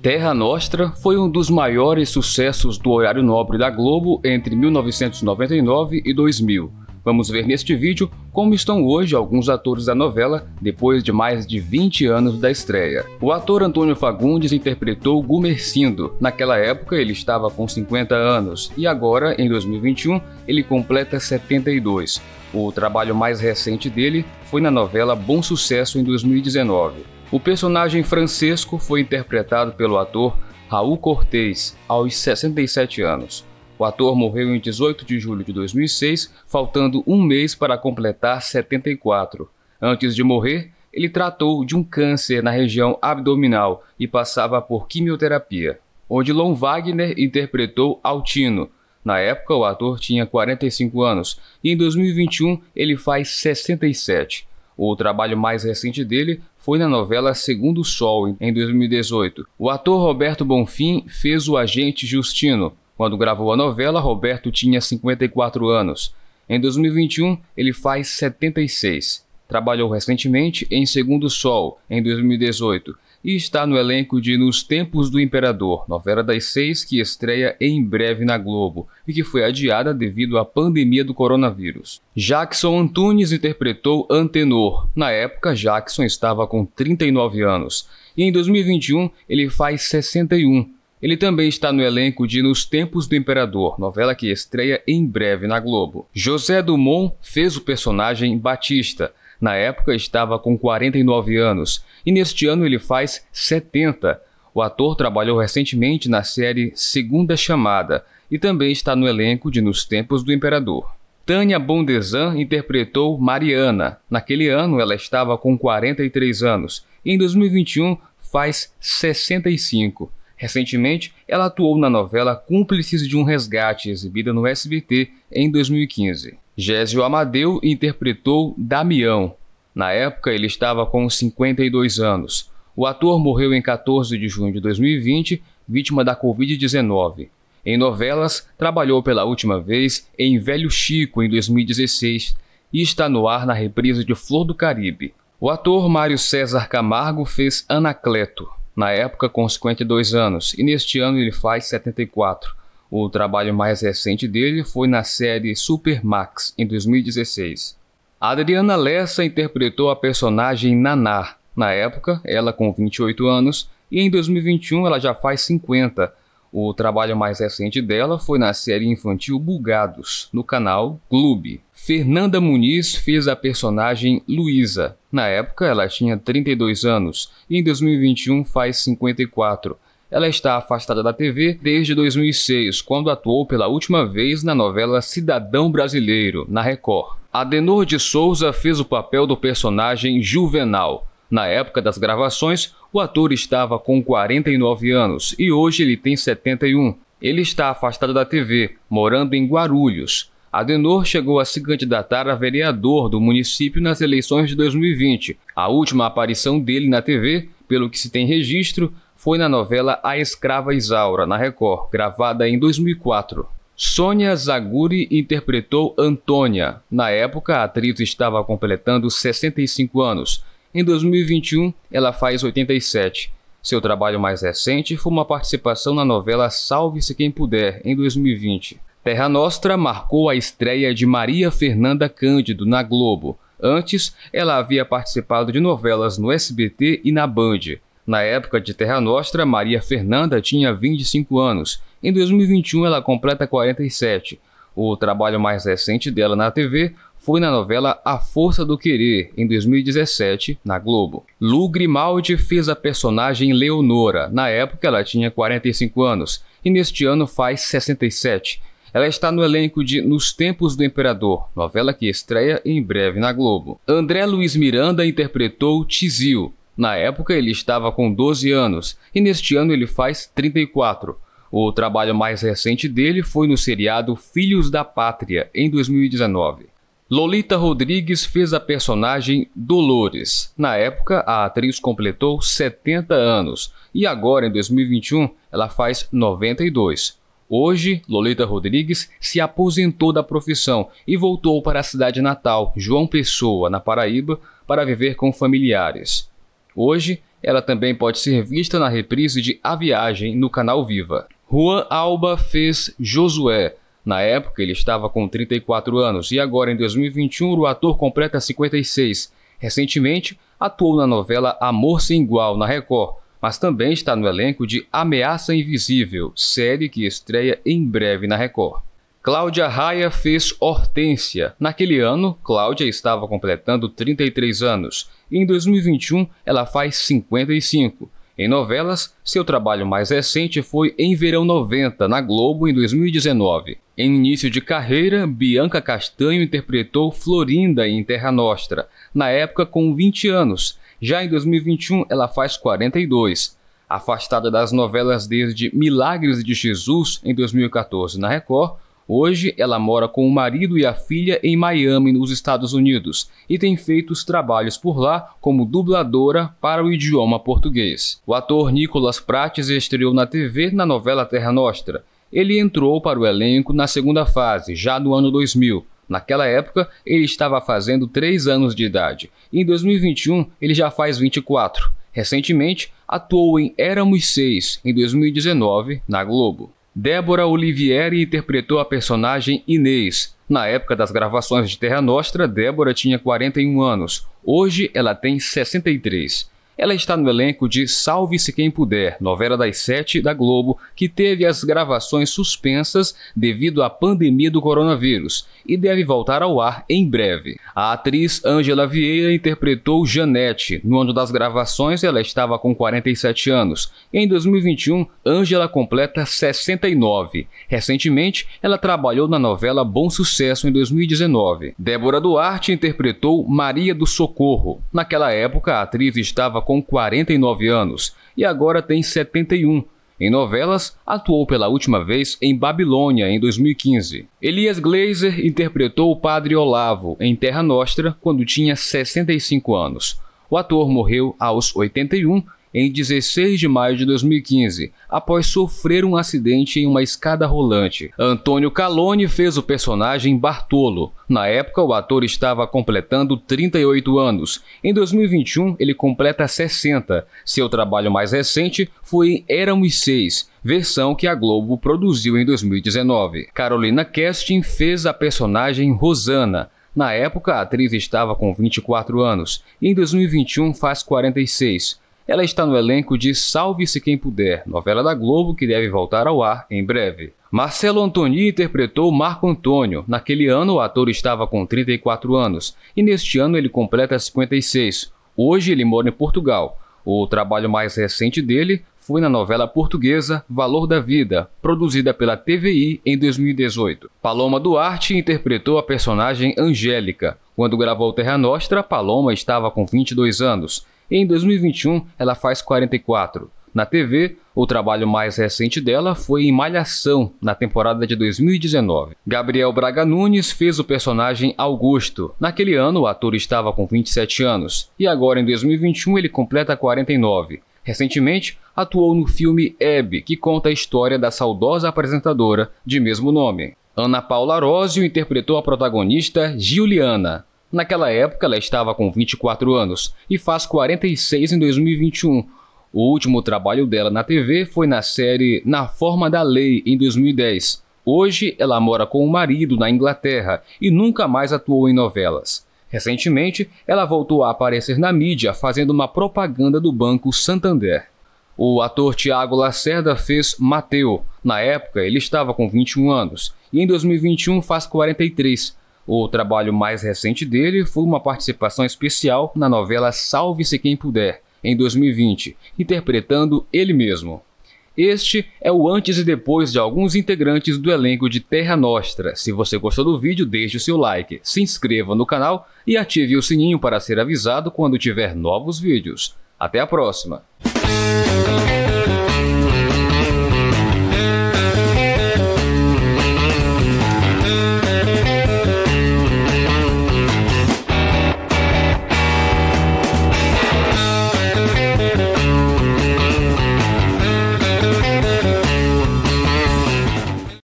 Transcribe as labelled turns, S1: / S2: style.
S1: Terra Nostra foi um dos maiores sucessos do horário nobre da Globo entre 1999 e 2000. Vamos ver neste vídeo como estão hoje alguns atores da novela depois de mais de 20 anos da estreia. O ator Antônio Fagundes interpretou Gumercindo. Naquela época ele estava com 50 anos e agora, em 2021, ele completa 72. O trabalho mais recente dele foi na novela Bom Sucesso em 2019. O personagem Francesco foi interpretado pelo ator Raul Cortez, aos 67 anos. O ator morreu em 18 de julho de 2006, faltando um mês para completar 74. Antes de morrer, ele tratou de um câncer na região abdominal e passava por quimioterapia, onde Lon Wagner interpretou Altino. Na época, o ator tinha 45 anos e em 2021 ele faz 67. O trabalho mais recente dele foi na novela Segundo Sol, em 2018. O ator Roberto Bonfim fez o agente Justino. Quando gravou a novela, Roberto tinha 54 anos. Em 2021, ele faz 76. Trabalhou recentemente em Segundo Sol, em 2018 e está no elenco de Nos Tempos do Imperador, novela das seis que estreia em breve na Globo e que foi adiada devido à pandemia do coronavírus. Jackson Antunes interpretou Antenor. Na época, Jackson estava com 39 anos e em 2021 ele faz 61. Ele também está no elenco de Nos Tempos do Imperador, novela que estreia em breve na Globo. José Dumont fez o personagem Batista. Na época estava com 49 anos e neste ano ele faz 70. O ator trabalhou recentemente na série Segunda Chamada e também está no elenco de Nos Tempos do Imperador. Tânia Bondesan interpretou Mariana. Naquele ano ela estava com 43 anos e em 2021 faz 65. Recentemente, ela atuou na novela Cúmplices de um Resgate, exibida no SBT em 2015. Gésio Amadeu interpretou Damião. Na época, ele estava com 52 anos. O ator morreu em 14 de junho de 2020, vítima da Covid-19. Em novelas, trabalhou pela última vez em Velho Chico em 2016 e está no ar na reprisa de Flor do Caribe. O ator Mário César Camargo fez Anacleto, na época com 52 anos, e neste ano ele faz 74. O trabalho mais recente dele foi na série Supermax, em 2016. Adriana Lessa interpretou a personagem Naná. Na época, ela com 28 anos, e em 2021 ela já faz 50. O trabalho mais recente dela foi na série infantil Bugados, no canal Clube. Fernanda Muniz fez a personagem Luísa. Na época, ela tinha 32 anos e em 2021 faz 54. Ela está afastada da TV desde 2006, quando atuou pela última vez na novela Cidadão Brasileiro, na Record. Adenor de Souza fez o papel do personagem Juvenal. Na época das gravações, o ator estava com 49 anos e hoje ele tem 71. Ele está afastado da TV, morando em Guarulhos. Adenor chegou a se candidatar a vereador do município nas eleições de 2020. A última aparição dele na TV, pelo que se tem registro, foi na novela A Escrava Isaura, na Record, gravada em 2004. Sônia Zaguri interpretou Antônia. Na época, a atriz estava completando 65 anos. Em 2021, ela faz 87. Seu trabalho mais recente foi uma participação na novela Salve-se Quem Puder, em 2020. Terra Nostra marcou a estreia de Maria Fernanda Cândido na Globo. Antes, ela havia participado de novelas no SBT e na Band. Na época de Terra Nostra, Maria Fernanda tinha 25 anos. Em 2021, ela completa 47. O trabalho mais recente dela na TV foi na novela A Força do Querer, em 2017, na Globo. Lu Grimaldi fez a personagem Leonora. Na época, ela tinha 45 anos e neste ano faz 67. Ela está no elenco de Nos Tempos do Imperador, novela que estreia em breve na Globo. André Luiz Miranda interpretou Tizil. Na época, ele estava com 12 anos e neste ano ele faz 34. O trabalho mais recente dele foi no seriado Filhos da Pátria, em 2019. Lolita Rodrigues fez a personagem Dolores. Na época, a atriz completou 70 anos e agora, em 2021, ela faz 92. Hoje, Lolita Rodrigues se aposentou da profissão e voltou para a cidade natal, João Pessoa, na Paraíba, para viver com familiares. Hoje, ela também pode ser vista na reprise de A Viagem no canal Viva. Juan Alba fez Josué. Na época, ele estava com 34 anos e agora, em 2021, o ator completa 56. Recentemente, atuou na novela Amor Sem Igual, na Record, mas também está no elenco de Ameaça Invisível, série que estreia em breve na Record. Cláudia Raia fez Hortência. Naquele ano, Cláudia estava completando 33 anos e em 2021 ela faz 55. Em novelas, seu trabalho mais recente foi Em Verão 90, na Globo, em 2019. Em início de carreira, Bianca Castanho interpretou Florinda em Terra Nostra, na época com 20 anos. Já em 2021, ela faz 42. Afastada das novelas desde Milagres de Jesus, em 2014, na Record, Hoje, ela mora com o marido e a filha em Miami, nos Estados Unidos, e tem feito os trabalhos por lá como dubladora para o idioma português. O ator Nicolas Prates estreou na TV na novela Terra Nostra. Ele entrou para o elenco na segunda fase, já no ano 2000. Naquela época, ele estava fazendo 3 anos de idade. Em 2021, ele já faz 24. Recentemente, atuou em Éramos 6, em 2019, na Globo. Débora Olivieri interpretou a personagem Inês. Na época das gravações de Terra Nostra, Débora tinha 41 anos. Hoje, ela tem 63. Ela está no elenco de Salve-se Quem Puder, novela das sete da Globo, que teve as gravações suspensas devido à pandemia do coronavírus e deve voltar ao ar em breve. A atriz Angela Vieira interpretou Janete. No ano das gravações, ela estava com 47 anos. Em 2021, Angela completa 69. Recentemente, ela trabalhou na novela Bom Sucesso em 2019. Débora Duarte interpretou Maria do Socorro. Naquela época, a atriz estava com 49 anos e agora tem 71. Em novelas, atuou pela última vez em Babilônia, em 2015. Elias Glazer interpretou o padre Olavo em Terra Nostra quando tinha 65 anos. O ator morreu aos 81 em 16 de maio de 2015, após sofrer um acidente em uma escada rolante. Antônio Calone fez o personagem Bartolo. Na época, o ator estava completando 38 anos. Em 2021, ele completa 60. Seu trabalho mais recente foi Éramos Seis, versão que a Globo produziu em 2019. Carolina Casting fez a personagem Rosana. Na época, a atriz estava com 24 anos e em 2021 faz 46. Ela está no elenco de Salve-se Quem Puder, novela da Globo que deve voltar ao ar em breve. Marcelo Antoni interpretou Marco Antônio. Naquele ano, o ator estava com 34 anos e neste ano ele completa 56. Hoje ele mora em Portugal. O trabalho mais recente dele foi na novela portuguesa Valor da Vida, produzida pela TVI em 2018. Paloma Duarte interpretou a personagem Angélica. Quando gravou Terra Nostra, Paloma estava com 22 anos e em 2021 ela faz 44. Na TV, o trabalho mais recente dela foi em Malhação, na temporada de 2019. Gabriel Braga Nunes fez o personagem Augusto. Naquele ano, o ator estava com 27 anos e agora em 2021 ele completa 49. Recentemente, atuou no filme Hebe, que conta a história da saudosa apresentadora de mesmo nome. Ana Paula Arósio interpretou a protagonista Giuliana, Naquela época, ela estava com 24 anos e faz 46 em 2021. O último trabalho dela na TV foi na série Na Forma da Lei, em 2010. Hoje, ela mora com o marido na Inglaterra e nunca mais atuou em novelas. Recentemente, ela voltou a aparecer na mídia fazendo uma propaganda do Banco Santander. O ator Tiago Lacerda fez Mateu. Na época, ele estava com 21 anos e em 2021 faz 43. O trabalho mais recente dele foi uma participação especial na novela Salve-se Quem Puder, em 2020, interpretando ele mesmo. Este é o antes e depois de alguns integrantes do elenco de Terra Nostra. Se você gostou do vídeo, deixe o seu like, se inscreva no canal e ative o sininho para ser avisado quando tiver novos vídeos. Até a próxima!